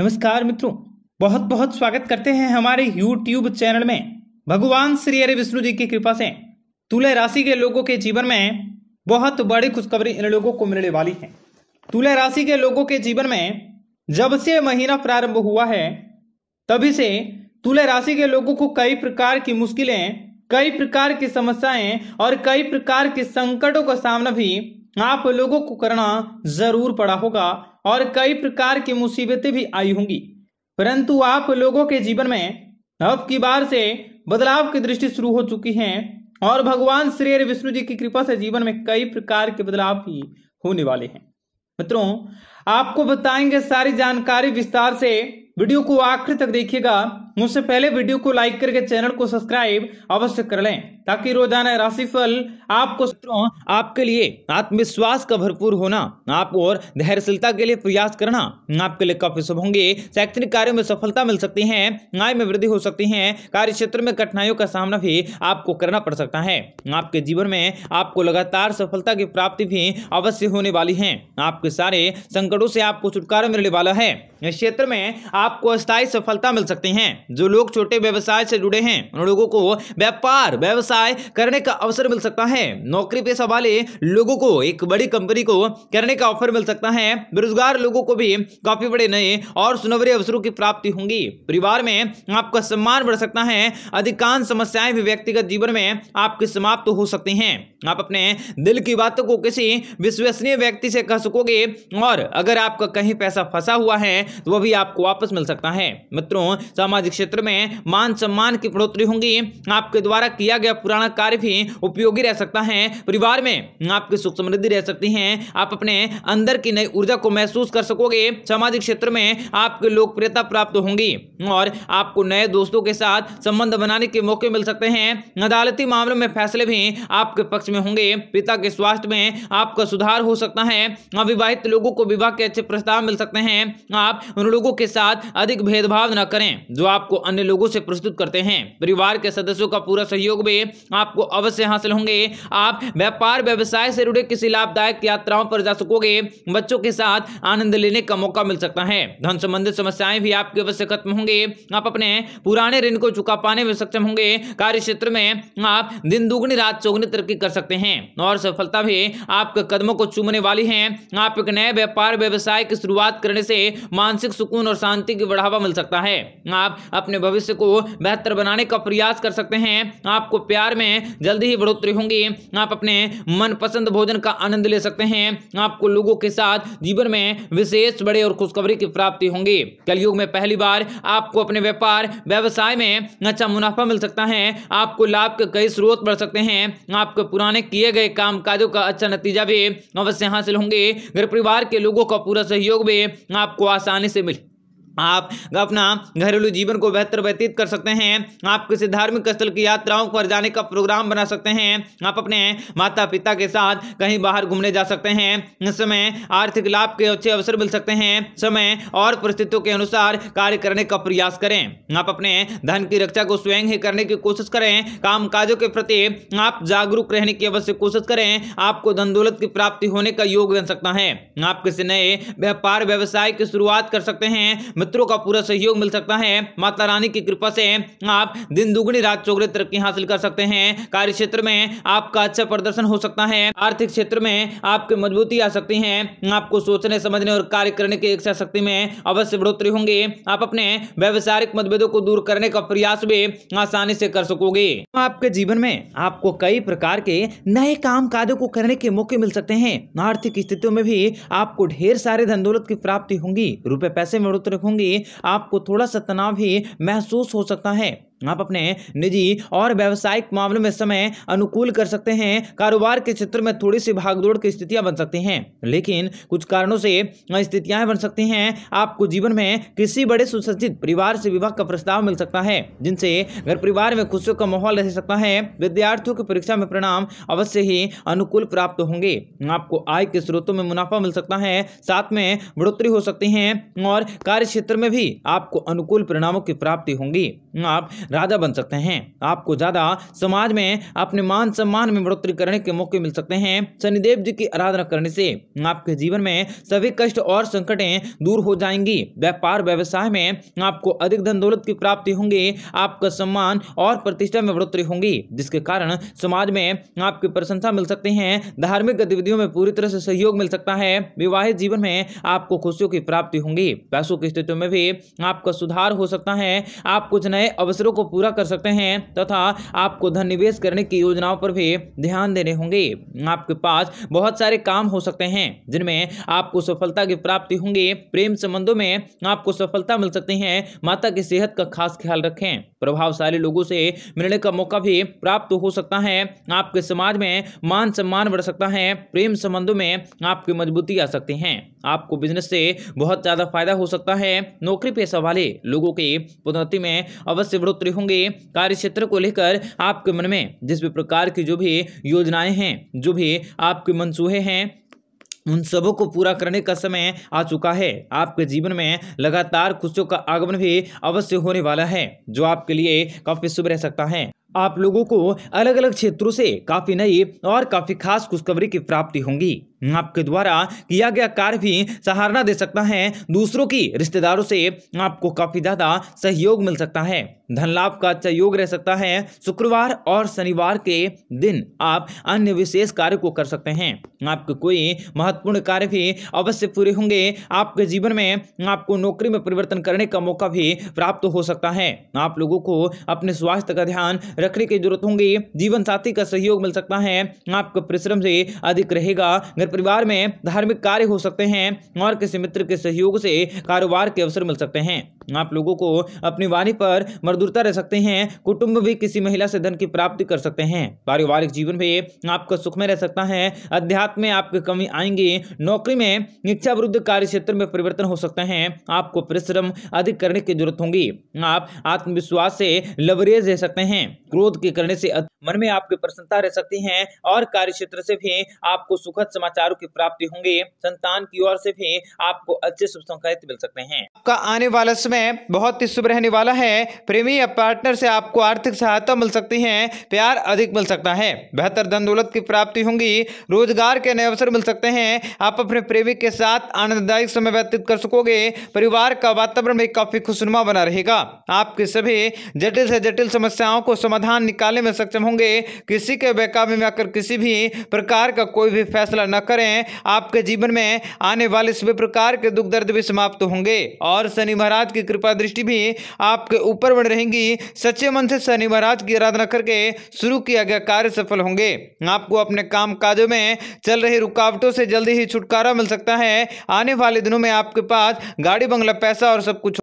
नमस्कार मित्रों बहुत बहुत स्वागत करते हैं हमारे यूट्यूब चैनल में भगवान श्री हरे विष्णु जी की कृपा से तुला राशि के लोगों के जीवन में बहुत बड़ी खुशखबरी इन लोगों को मिलने वाली है तुला राशि के लोगों के जीवन में जब से महीना प्रारंभ हुआ है तभी से तुला राशि के लोगों को कई प्रकार की मुश्किलें कई प्रकार की समस्याएं और कई प्रकार के संकटों का सामना भी आप लोगों को करना जरूर पड़ा होगा और कई प्रकार की मुसीबतें भी आई होंगी परंतु आप लोगों के जीवन में अब की बार से बदलाव की दृष्टि शुरू हो चुकी है और भगवान श्री विष्णु जी की कृपा से जीवन में कई प्रकार के बदलाव भी होने वाले हैं मित्रों आपको बताएंगे सारी जानकारी विस्तार से वीडियो को आखिर तक देखिएगा मुझसे पहले वीडियो को लाइक करके चैनल को सब्सक्राइब अवश्य कर लें ताकि रोजाना राशिफल आपको आपके लिए आत्मविश्वास का भरपूर होना आप और धैर्यशीलता के लिए प्रयास करना आपके लिए काफी शुभ होंगे शैक्षणिक कार्यों में सफलता मिल सकती है आय में वृद्धि हो सकती है कार्य क्षेत्र में कठिनाइयों का सामना भी आपको करना पड़ सकता है आपके जीवन में आपको लगातार सफलता की प्राप्ति भी अवश्य होने वाली है आपके सारे संकटों से आपको छुटकारा मिलने वाला है इस क्षेत्र में आपको अस्थायी सफलता मिल सकती है जो लोग छोटे व्यवसाय से जुड़े हैं उन लोगों को व्यापार व्यवसाय अप्लाई करने का अवसर मिल सकता है नौकरी पेशा वाले लोगों को एक बड़ी कंपनी को करने का ऑफर मिल सकता है बेरोजगार लोगों को भी काफी बड़े नए और सुनवरे अवसरों की प्राप्ति होंगी परिवार में आपका सम्मान बढ़ सकता है अधिकांश समस्याएं भी व्यक्तिगत जीवन में आपकी समाप्त तो हो सकती हैं आप अपने दिल की बातों को किसी विश्वसनीय व्यक्ति से कह सकोगे और अगर आपका कहीं पैसा फंसा हुआ है तो वह भी आपको वापस मिल सकता है मित्रों सामाजिक क्षेत्र में मान सम्मान की बढ़ोतरी होंगी आपके द्वारा किया गया पुराना कार्य भी उपयोगी रह सकता है परिवार में आपकी सुख समृद्धि रह सकती है आप अपने अंदर की नई ऊर्जा को महसूस कर सकोगे सामाजिक क्षेत्र में आपकी लोकप्रियता प्राप्त होंगी और आपको नए दोस्तों के साथ संबंध बनाने के मौके मिल सकते हैं अदालती मामलों में फैसले भी आपके पक्ष में होंगे पिता के स्वास्थ्य में आपका सुधार हो सकता है अविवाहित लोगों को विवाह के अच्छे प्रस्ताव मिल सकते हैं आप उन लोगों के साथ अधिक भेदभाव न करें जो आपको अन्य लोगों से प्रस्तुत करते हैं परिवार के सदस्यों का पूरा सहयोग भी आपको अवश्य हासिल होंगे आप व्यापार व्यवसाय से जुड़े किसी लाभदायक यात्राओं पर जा सकोगे बच्चों के साथ आनंद लेने का मौका मिल सकता है धन संबंधित समस्याएं भी आपके अवश्य खत्म होंगे आप अपने पुराने ऋण को चुका पाने में सक्षम होंगे कार्य क्षेत्र में आप दिन दुगनी रात चौगनी तरक्की कर सकते हैं और सफलता भी आपके कदमों को चूमने वाली है आप एक नए व्यापार व्यवसाय की शुरुआत करने से मानसिक सुकून और शांति की बढ़ावा मिल सकता है आप अपने भविष्य को बेहतर बनाने का प्रयास कर सकते हैं आपको प्यार प्यार में जल्दी ही बढ़ोतरी होंगी आप अपने मनपसंद भोजन का आनंद ले सकते हैं आपको लोगों के साथ जीवन में विशेष बड़े और खुशखबरी की प्राप्ति होंगी कलयुग में पहली बार आपको अपने व्यापार व्यवसाय में अच्छा मुनाफा मिल सकता है आपको लाभ के कई स्रोत बढ़ सकते हैं आपके पुराने किए गए काम काजों का अच्छा नतीजा भी अवश्य हासिल होंगे घर परिवार के लोगों का पूरा सहयोग भी आपको आसानी से मिले आप अपना घरेलू जीवन को बेहतर व्यतीत कर सकते हैं आप किसी धार्मिक स्थल की यात्राओं पर जाने का प्रोग्राम बना सकते हैं आप अपने माता पिता के साथ कहीं बाहर घूमने जा सकते हैं इस समय आर्थिक लाभ के अच्छे अवसर मिल सकते हैं समय और परिस्थितियों के अनुसार कार्य करने का प्रयास करें आप अपने धन की रक्षा को स्वयं ही करने की कोशिश करें काम के प्रति आप जागरूक रहने की अवश्य कोशिश करें आपको धन दौलत की प्राप्ति होने का योग बन सकता है आप किसी नए व्यापार व्यवसाय की शुरुआत कर सकते हैं मित्रों का पूरा सहयोग मिल सकता है माता रानी की कृपा से आप दिन दुगुनी रात चौगड़े तरक्की हासिल कर सकते हैं कार्य क्षेत्र में आपका अच्छा प्रदर्शन हो सकता है आर्थिक क्षेत्र में आपकी मजबूती आ सकती है आपको सोचने समझने और कार्य करने की इच्छा शक्ति में अवश्य बढ़ोतरी होंगे आप अपने व्यवसायिक मतभेदों को दूर करने का प्रयास भी आसानी से कर सकोगे आपके जीवन में आपको कई प्रकार के नए काम कार्यो को करने के मौके मिल सकते हैं आर्थिक स्थितियों में भी आपको ढेर सारे धन दौलत की प्राप्ति होंगी रुपए पैसे में बढ़ोतरी होंगे आपको थोड़ा सा तनाव ही महसूस हो सकता है आप अपने निजी और व्यावसायिक मामलों में समय अनुकूल कर सकते हैं कारोबार के क्षेत्र में थोड़ी सी भागदौड़ की स्थितियां बन सकती हैं लेकिन कुछ कारणों से स्थितियां बन सकती हैं आपको जीवन में किसी बड़े सुसज्जित परिवार से विवाह का प्रस्ताव मिल सकता है जिनसे घर परिवार में खुशियों का माहौल रह सकता है विद्यार्थियों की परीक्षा में परिणाम अवश्य ही अनुकूल प्राप्त होंगे आपको आय के स्रोतों में मुनाफा मिल सकता है साथ में बढ़ोतरी हो सकती है और कार्य क्षेत्र में भी आपको अनुकूल परिणामों की प्राप्ति होंगी आप राजा बन सकते हैं आपको ज़्यादा समाज में अपने मान सम्मान में बढ़ोतरी करने के मौके मिल सकते हैं शनिदेव जी की आराधना करने से आपके जीवन में सभी कष्ट और संकटें दूर हो जाएंगी व्यापार व्यवसाय में आपको अधिक धन दौलत की प्राप्ति होंगी आपका सम्मान और प्रतिष्ठा में बढ़ोतरी होंगी जिसके कारण समाज में आपकी प्रशंसा मिल सकती है धार्मिक गतिविधियों में पूरी तरह से सहयोग मिल सकता है विवाहित जीवन में आपको खुशियों की प्राप्ति होंगी पैसों की स्थितियों में भी आपका सुधार हो सकता है आप कुछ नए अवसरों को को पूरा कर सकते हैं तथा आपको धन निवेश करने की योजनाओं पर भी ध्यान देने होंगे आपके पास बहुत सारे काम हो सकते हैं जिनमें आपको सफलता की प्राप्ति होंगी प्रेम संबंधों में आपको सफलता मिल सकती है माता की सेहत का खास ख्याल रखें प्रभावशाली लोगों से मिलने का मौका भी प्राप्त हो सकता है आपके समाज में मान सम्मान बढ़ सकता है प्रेम संबंधों में आपकी मजबूती आ सकती है आपको बिजनेस से बहुत ज़्यादा फायदा हो सकता है नौकरी पेशा वाले लोगों की पदोन्नति में अवश्य बढ़ोतरी पूरे होंगे कार्य क्षेत्र को लेकर आपके मन में जिस भी प्रकार की जो भी योजनाएं हैं जो भी आपके मनसूहे हैं उन सबों को पूरा करने का समय आ चुका है आपके जीवन में लगातार खुशियों का आगमन भी अवश्य होने वाला है जो आपके लिए काफ़ी शुभ रह सकता है आप लोगों को अलग अलग क्षेत्रों से काफ़ी नई और काफ़ी खास खुशखबरी की प्राप्ति होंगी आपके द्वारा किया गया कार्य भी सहारना दे सकता है दूसरों की रिश्तेदारों से आपको काफ़ी ज़्यादा सहयोग मिल सकता है धन लाभ का अच्छा योग रह सकता है शुक्रवार और शनिवार के दिन आप अन्य विशेष कार्य को कर सकते हैं आपके कोई महत्वपूर्ण कार्य भी अवश्य पूरे होंगे आपके जीवन में आपको नौकरी में परिवर्तन करने का मौका भी प्राप्त हो सकता है आप लोगों को अपने स्वास्थ्य का ध्यान रखने की जरूरत होंगी जीवन साथी का सहयोग मिल सकता है आपका परिश्रम से अधिक रहेगा घर परिवार में धार्मिक कार्य हो सकते हैं और किसी मित्र के सहयोग से कारोबार के अवसर मिल सकते हैं आप लोगों को अपनी वाणी पर मर्दुरता रह सकते हैं कुटुंब भी किसी महिला से धन की प्राप्ति कर सकते हैं पारिवारिक जीवन भी आपका सुखमय रह सकता है अध्यात्म में आपकी कमी आएंगी नौकरी में इच्छा विरुद्ध कार्य क्षेत्र में परिवर्तन हो सकते हैं आपको परिश्रम अधिक करने की जरूरत होगी आप आत्मविश्वास से लवरेज रह सकते हैं क्रोध के करने से मन में आपकी प्रसन्नता रह सकती है और कार्य क्षेत्र से भी आपको सुखद समाचारों की प्राप्ति होंगे संतान की ओर से भी आपको अच्छे शुभ संकेत मिल सकते हैं आपका आने वाला समय समय बहुत ही शुभ रहने वाला है प्रेमी या पार्टनर से आपको आर्थिक सहायता मिल सकती है प्यार अधिक मिल सकता है बेहतर धन दौलत की प्राप्ति होंगी रोजगार के नए अवसर मिल सकते हैं आप अपने प्रेमी के साथ आनंददायक समय व्यतीत कर सकोगे परिवार का वातावरण भी काफी खुशनुमा बना रहेगा आपके सभी जटिल से जटिल समस्याओं को समाधान निकालने में सक्षम होंगे किसी के बेकाबे में आकर किसी भी प्रकार का कोई भी फैसला न करें आपके जीवन में आने वाले सभी प्रकार के दुख दर्द भी समाप्त होंगे और शनि महाराज की कृपा दृष्टि भी आपके ऊपर बन रहेंगी सच्चे मन से शनि महाराज की आराधना करके शुरू किया गया कार्य सफल होंगे आपको अपने काम काजों में चल रही रुकावटों से जल्दी ही छुटकारा मिल सकता है आने वाले दिनों में आपके पास गाड़ी बंगला पैसा और सब कुछ